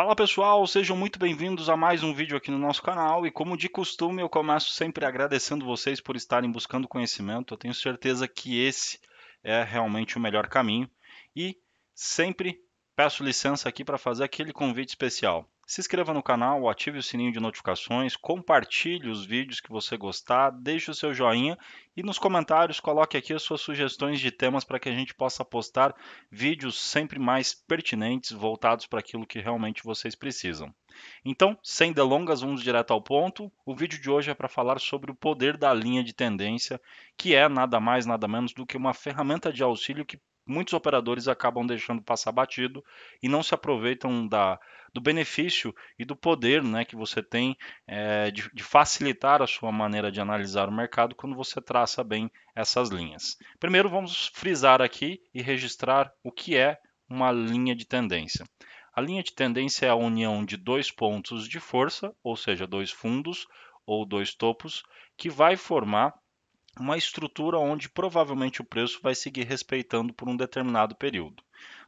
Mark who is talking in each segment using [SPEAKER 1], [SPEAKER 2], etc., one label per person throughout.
[SPEAKER 1] Fala pessoal, sejam muito bem-vindos a mais um vídeo aqui no nosso canal e como de costume eu começo sempre agradecendo vocês por estarem buscando conhecimento, eu tenho certeza que esse é realmente o melhor caminho e sempre peço licença aqui para fazer aquele convite especial. Se inscreva no canal, ative o sininho de notificações, compartilhe os vídeos que você gostar, deixe o seu joinha e nos comentários coloque aqui as suas sugestões de temas para que a gente possa postar vídeos sempre mais pertinentes, voltados para aquilo que realmente vocês precisam. Então, sem delongas, vamos direto ao ponto. O vídeo de hoje é para falar sobre o poder da linha de tendência, que é nada mais, nada menos do que uma ferramenta de auxílio que muitos operadores acabam deixando passar batido e não se aproveitam da, do benefício e do poder né, que você tem é, de, de, facilitar a sua maneira de analisar o mercado quando você traça bem essas linhas. Primeiro, vamos frisar aqui e registrar o que é uma linha de tendência. A linha de tendência é a união de dois pontos de força, ou seja, dois fundos ou dois topos, que vai formar uma estrutura onde provavelmente o preço vai seguir respeitando por um determinado período.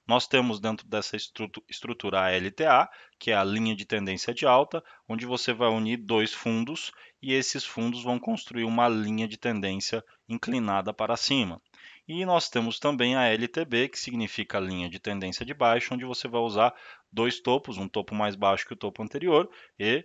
[SPEAKER 1] Nós temos dentro dessa estrutura a LTA, que é a linha de tendência de alta, onde você vai unir dois fundos e esses fundos vão construir uma linha de tendência inclinada para cima. E nós temos também a LTB, que significa linha de tendência de baixo, onde você vai usar dois topos, um topo mais baixo que o topo anterior e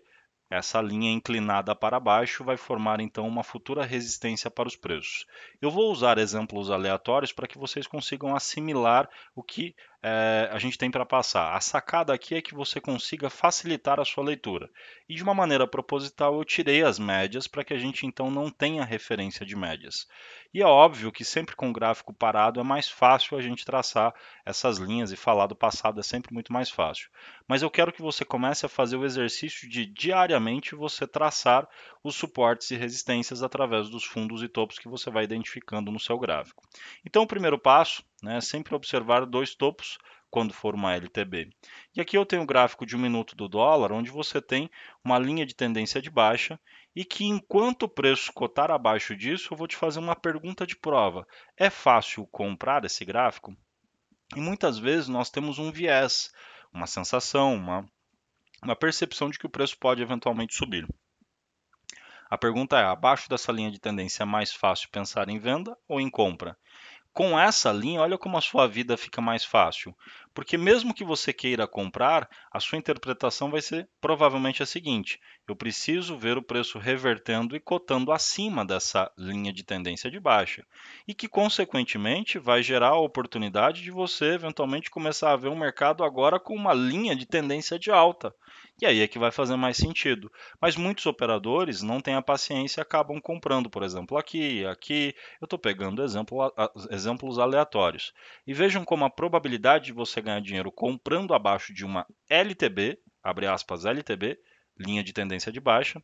[SPEAKER 1] essa linha inclinada para baixo vai formar então uma futura resistência para os preços. Eu vou usar exemplos aleatórios para que vocês consigam assimilar o que é, a gente tem para passar. A sacada aqui é que você consiga facilitar a sua leitura. E de uma maneira proposital, eu tirei as médias para que a gente então não tenha referência de médias. E é óbvio que sempre com o gráfico parado é mais fácil a gente traçar essas linhas e falar do passado é sempre muito mais fácil. Mas eu quero que você comece a fazer o exercício de diariamente você traçar os suportes e resistências através dos fundos e topos que você vai identificando no seu gráfico. Então, o primeiro passo né? Sempre observar dois topos quando for uma LTB. E aqui eu tenho o um gráfico de um minuto do dólar, onde você tem uma linha de tendência de baixa e que enquanto o preço cotar abaixo disso, eu vou te fazer uma pergunta de prova. É fácil comprar esse gráfico? E muitas vezes nós temos um viés, uma sensação, uma, uma percepção de que o preço pode eventualmente subir. A pergunta é: abaixo dessa linha de tendência é mais fácil pensar em venda ou em compra? Com essa linha, olha como a sua vida fica mais fácil, porque mesmo que você queira comprar, a sua interpretação vai ser provavelmente a seguinte: eu preciso ver o preço revertendo e cotando acima dessa linha de tendência de baixa, e que consequentemente vai gerar a oportunidade de você eventualmente começar a ver o um mercado agora com uma linha de tendência de alta. E aí é que vai fazer mais sentido. Mas muitos operadores não têm a paciência e acabam comprando, por exemplo, aqui, aqui. Eu estou pegando exemplo, exemplos aleatórios e vejam como a probabilidade de você ganhar dinheiro comprando abaixo de uma LTB, abre aspas, LTB, linha de tendência de baixa,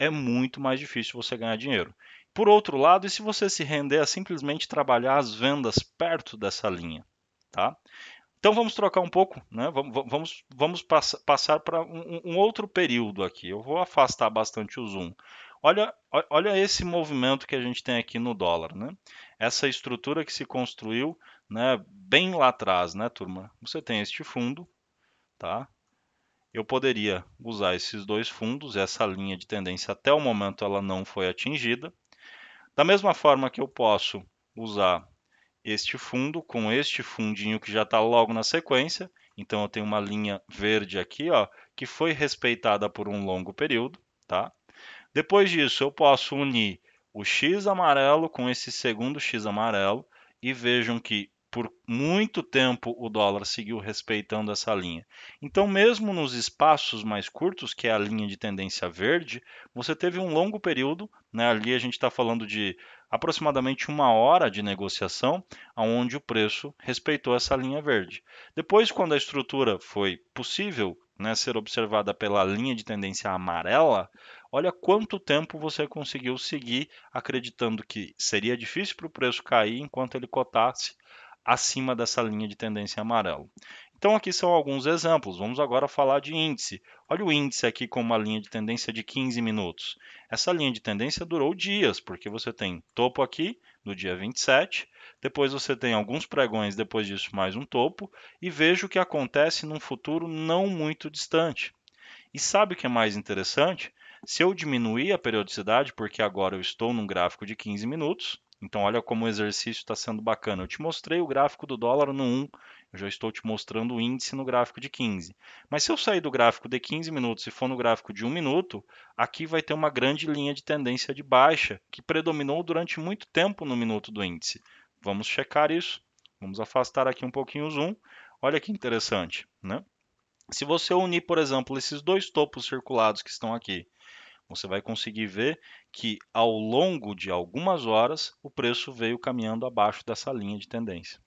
[SPEAKER 1] é muito mais difícil você ganhar dinheiro. Por outro lado, e se você se render a simplesmente trabalhar as vendas perto dessa linha, tá? Então vamos trocar um pouco, né? vamos, vamos, vamos passar para um, um, outro período aqui. Eu vou afastar bastante o zoom. Olha, olha esse movimento que a gente tem aqui no dólar. Né? essa estrutura que se construiu né, bem lá atrás, né, turma? Você tem este fundo, tá? Eu poderia usar esses dois fundos, essa linha de tendência até o momento ela não foi atingida. Da mesma forma que eu posso usar este fundo com este fundinho que já está logo na sequência, então eu tenho uma linha verde aqui, ó, que foi respeitada por um longo período, tá? Depois disso, eu posso unir o X amarelo com esse segundo X amarelo e vejam que por muito tempo o dólar seguiu respeitando essa linha. Então, mesmo nos espaços mais curtos, que é a linha de tendência verde, você teve um longo período, né? ali a gente está falando de aproximadamente uma hora de negociação, onde o preço respeitou essa linha verde. Depois, quando a estrutura foi possível né, ser observada pela linha de tendência amarela, Olha quanto tempo você conseguiu seguir acreditando que seria difícil para o preço cair enquanto ele cotasse acima dessa linha de tendência amarela. Então aqui são alguns exemplos. Vamos agora falar de índice. Olha o índice aqui com uma linha de tendência de 15 minutos. Essa linha de tendência durou dias, porque você tem topo aqui no dia 27, depois você tem alguns pregões, depois disso mais um topo, e veja o que acontece num futuro não muito distante. E sabe o que é mais interessante? Se eu diminuir a periodicidade, porque agora eu estou num gráfico de 15 minutos, então olha como o exercício está sendo bacana. Eu te mostrei o gráfico do dólar no 1, eu já estou te mostrando o índice no gráfico de 15. Mas se eu sair do gráfico de 15 minutos e for no gráfico de 1 minuto, aqui vai ter uma grande linha de tendência de baixa, que predominou durante muito tempo no minuto do índice. Vamos checar isso. Vamos afastar aqui um pouquinho o zoom. Olha que interessante, né? Se você unir, por exemplo, esses dois topos circulados que estão aqui você vai conseguir ver que ao longo de algumas horas o preço veio caminhando abaixo dessa linha de tendência.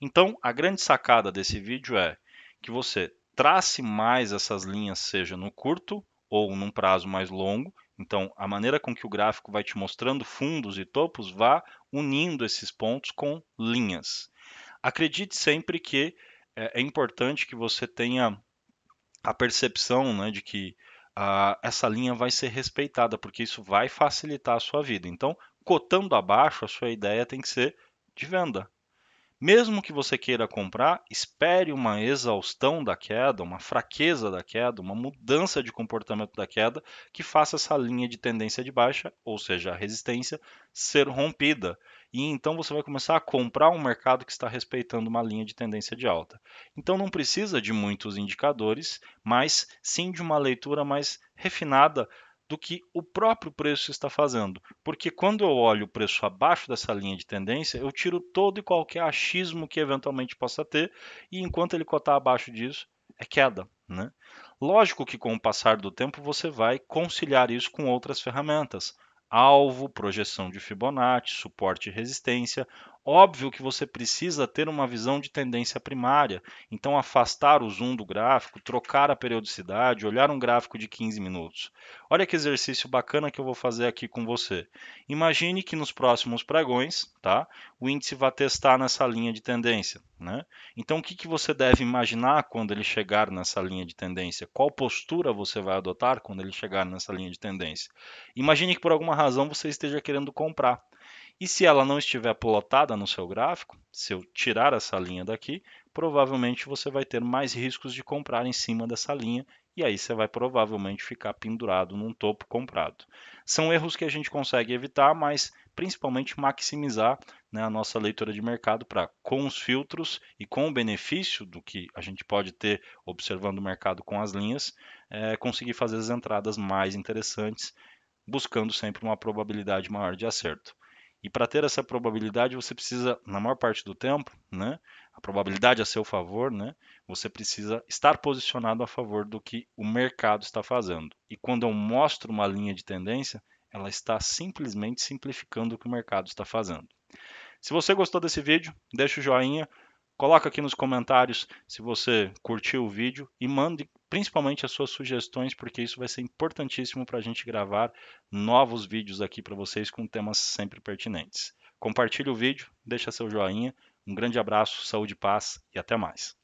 [SPEAKER 1] Então, a grande sacada desse vídeo é que você trace mais essas linhas, seja no curto ou num prazo mais longo. Então, a maneira com que o gráfico vai te mostrando fundos e topos, vá unindo esses pontos com linhas. Acredite sempre que eh, é importante que você tenha a percepção né, de que essa linha vai ser respeitada, porque isso vai facilitar a sua vida. Então, cotando abaixo, a sua ideia tem que ser de venda. Mesmo que você queira comprar, espere uma exaustão da queda, uma fraqueza da queda, uma mudança de comportamento da queda que faça essa linha de tendência de baixa, ou seja, a resistência, ser rompida. E então você vai começar a comprar um mercado que está respeitando uma linha de tendência de alta. Então não precisa de muitos indicadores, mas sim de uma leitura mais refinada do que o próprio preço está fazendo. Porque quando eu olho o preço abaixo dessa linha de tendência, eu tiro todo e qualquer achismo que eventualmente possa ter, e enquanto ele cotar abaixo disso, é queda. Né? Lógico que com o passar do tempo você vai conciliar isso com outras ferramentas alvo, projeção de Fibonacci, suporte e resistência, Óbvio que você precisa ter uma visão de tendência primária, então afastar o zoom do gráfico, trocar a periodicidade, olhar um gráfico de 15 minutos. Olha que exercício bacana que eu vou fazer aqui com você. Imagine que nos próximos pregões, tá, o índice vai testar nessa linha de tendência. Né? Então, o que, que você deve imaginar quando ele chegar nessa linha de tendência? Qual postura você vai adotar quando ele chegar nessa linha de tendência? Imagine que por alguma razão você esteja querendo comprar. E se ela não estiver plotada no seu gráfico, se eu tirar essa linha daqui, provavelmente você vai ter mais riscos de comprar em cima dessa linha e aí você vai provavelmente ficar pendurado num topo comprado. São erros que a gente consegue evitar, mas principalmente maximizar né, a nossa leitura de mercado para, com os filtros e com o benefício do que a gente pode ter observando o mercado com as linhas, é, conseguir fazer as entradas mais interessantes, buscando sempre uma probabilidade maior de acerto. E para ter essa probabilidade, você precisa, na maior parte do tempo, né, a probabilidade a seu favor, né, você precisa estar posicionado a favor do que o mercado está fazendo. E quando eu mostro uma linha de tendência, ela está simplesmente simplificando o que o mercado está fazendo. Se você gostou desse vídeo, deixa o joinha, coloca aqui nos comentários se você curtiu o vídeo e mande principalmente as suas sugestões, porque isso vai ser importantíssimo para a gente gravar novos vídeos aqui para vocês com temas sempre pertinentes. Compartilhe o vídeo, deixa seu joinha, um grande abraço, saúde e paz e até mais.